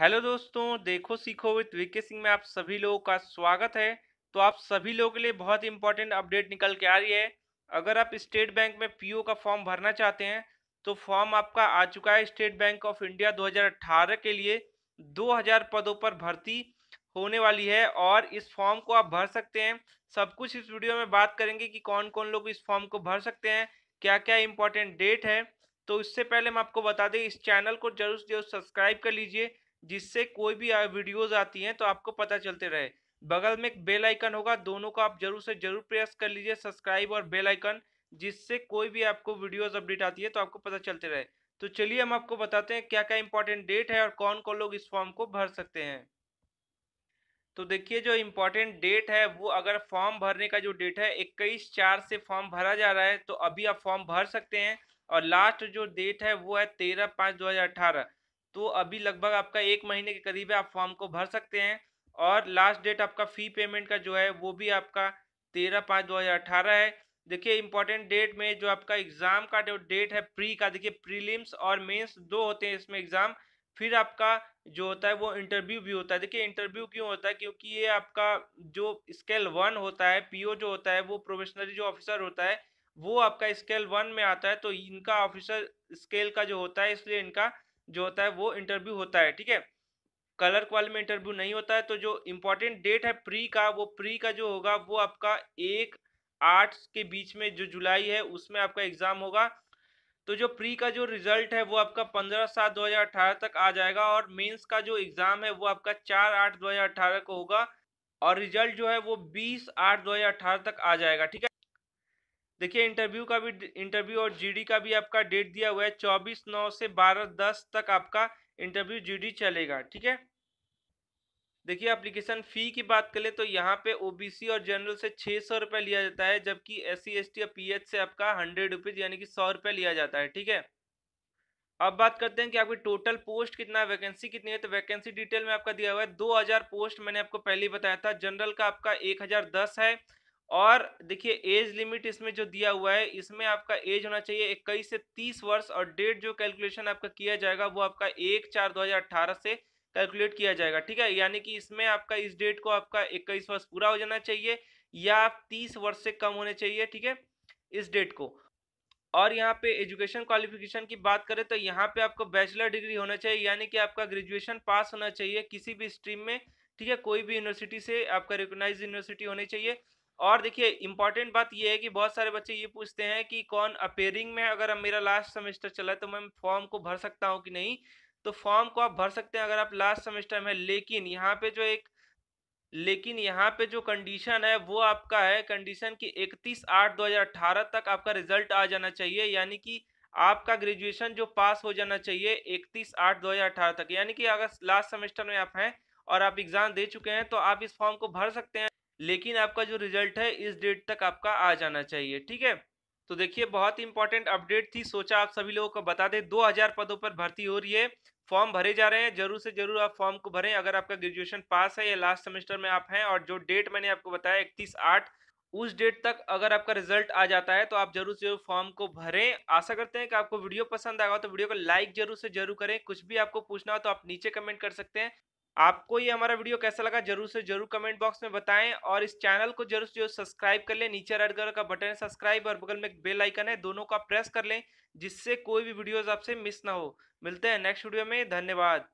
hello दोस्तों देखो सीखो विद वीके सिंह में आप सभी लोगों का स्वागत है तो आप सभी लोगों के लिए बहुत इंपॉर्टेंट अपडेट निकल के आ रही है अगर आप स्टेट बैंक में पीओ का फॉर्म भरना चाहते हैं तो फॉर्म आपका आ चुका है स्टेट बैंक ऑफ इंडिया 2018 के लिए 2000 पदों पर भर्ती होने वाली है और इस फॉर्म को आप भर सकते हैं सब कुछ इस वीडियो में बात करेंगे कि कौन कौन लोग इस फॉर्म को भर सकते हैं क्या क्या इंपॉर्टेंट डेट है तो इससे पहले हम आपको बता दें इस चैनल को जरूर जरूर सब्सक्राइब कर लीजिए जिससे कोई भी वीडियोज आती हैं तो आपको पता चलते रहे बगल में एक बेल आइकन होगा दोनों को आप जरूर से जरूर प्रेस कर लीजिए सब्सक्राइब और बेल आइकन जिससे कोई भी आपको वीडियोस अपडेट आती है तो आपको पता चलते रहे तो चलिए हम आपको बताते हैं क्या क्या इंपॉर्टेंट डेट है और कौन कौन लोग इस फॉर्म को भर सकते हैं तो देखिए जो इम्पोर्टेंट डेट है वो अगर फॉर्म भरने का जो डेट है इक्कीस चार से फॉर्म भरा जा रहा है तो अभी आप फॉर्म भर सकते हैं और लास्ट जो डेट है वो है तेरह पाँच दो हज़ार अठारह तो अभी लगभग आपका एक महीने के करीब आप फॉर्म को भर सकते हैं और लास्ट डेट आपका फ़ी पेमेंट का जो है वो भी आपका तेरह पाँच दो हज़ार अठारह है देखिए इंपॉर्टेंट डेट में जो आपका एग्ज़ाम का जो डेट है प्री का देखिए प्रीलिम्स और मेंस दो होते हैं इसमें एग्ज़ाम फिर आपका जो होता है वो इंटरव्यू भी होता है देखिए इंटरव्यू क्यों होता है क्योंकि ये आपका जो स्केल वन होता है पी जो होता है वो प्रोफेशनरी जो ऑफिसर होता है वो आपका स्केल वन में आता है तो इनका ऑफिसर स्केल का जो होता है इसलिए इनका जो होता है वो इंटरव्यू होता है ठीक है कलर क्वाल में इंटरव्यू नहीं होता है तो जो इम्पोर्टेंट डेट है प्री का वो प्री का जो होगा वो आपका एक आठ के बीच में जो जुलाई है उसमें आपका एग्ज़ाम होगा तो जो प्री का जो रिजल्ट है वो आपका पंद्रह सात दो हज़ार अठारह तक आ जाएगा और मेंस का जो एग्ज़ाम है वो आपका चार आठ दो हज़ार अठारह को होगा और रिजल्ट जो है वो बीस आठ दो हज़ार अठारह तक आ जाएगा ठीक है देखिए इंटरव्यू का भी इंटरव्यू और जीडी का भी आपका डेट दिया हुआ है चौबीस नौ से बारह दस तक आपका इंटरव्यू जीडी चलेगा ठीक है देखिए एप्लीकेशन फ़ी की बात करें तो यहाँ पे ओबीसी और जनरल से छः सौ रुपये लिया जाता है जबकि एस सी एस टी और पीएच से आपका हंड्रेड रुपीज़ यानी कि सौ रुपये लिया जाता है ठीक है अब बात करते हैं कि आपकी टोटल पोस्ट कितना है वैकेंसी कितनी है तो वैकेंसी डिटेल में आपका दिया हुआ है दो हज़ार पोस्ट मैंने आपको पहले ही बताया था जनरल का आपका एक हज़ार दस है और देखिए एज लिमिट इसमें जो दिया हुआ है इसमें आपका एज होना चाहिए इक्कीस से तीस वर्ष और डेट जो कैलकुलेशन आपका किया जाएगा वो आपका एक चार 2018 से कैलकुलेट किया जाएगा ठीक है यानी कि इसमें आपका इस डेट को आपका इक्कीस वर्ष पूरा हो जाना चाहिए या आप तीस वर्ष से कम होने चाहिए ठीक है इस डेट को और यहाँ पे एजुकेशन क्वालिफिकेशन की बात करें तो यहाँ पे आपको बैचलर डिग्री होना चाहिए यानी कि आपका ग्रेजुएशन पास होना चाहिए किसी भी स्ट्रीम में ठीक है कोई भी यूनिवर्सिटी से आपका रिकोगनाइज यूनिवर्सिटी होनी चाहिए और देखिए इंपॉर्टेंट बात यह है कि बहुत सारे बच्चे ये पूछते हैं कि कौन अपेयरिंग में अगर मेरा लास्ट सेमेस्टर चला है तो मैं फॉर्म को भर सकता हूँ कि नहीं तो फॉर्म को आप भर सकते हैं अगर आप लास्ट सेमेस्टर में लेकिन यहाँ पे जो एक लेकिन यहाँ पे जो कंडीशन है वो आपका है कंडीशन कि 31 आठ 2018 तक आपका रिजल्ट आ जाना चाहिए यानी कि आपका ग्रेजुएशन जो पास हो जाना चाहिए 31 आठ 2018 तक यानी कि अगर लास्ट सेमेस्टर में आप हैं और आप एग्ज़ाम दे चुके हैं तो आप इस फॉर्म को भर सकते हैं लेकिन आपका जो रिजल्ट है इस डेट तक आपका आ जाना चाहिए ठीक है तो देखिए बहुत इंपॉर्टेंट अपडेट थी सोचा आप सभी लोगों को बता दें 2000 पदों पर भर्ती हो रही है फॉर्म भरे जा रहे हैं जरूर से जरूर आप फॉर्म को भरें अगर आपका ग्रेजुएशन पास है या लास्ट सेमेस्टर में आप हैं और जो डेट मैंने आपको बताया इकतीस आठ उस डेट तक अगर आपका रिजल्ट आ जाता है तो आप जरूर से जरूर फॉर्म को भरें आशा करते हैं कि आपको वीडियो पसंद आएगा तो वीडियो को लाइक जरूर से जरूर करें कुछ भी आपको पूछना हो तो आप नीचे कमेंट कर सकते हैं आपको ये हमारा वीडियो कैसा लगा जरूर से जरूर कमेंट बॉक्स में बताएं और इस चैनल को जरूर से जरूर सब्सक्राइब कर लें नीचे रेड कलर का बटन है सब्सक्राइब और बगल में एक बेल आइकन है दोनों का प्रेस कर लें जिससे कोई भी वीडियोस आपसे मिस ना हो मिलते हैं नेक्स्ट वीडियो में धन्यवाद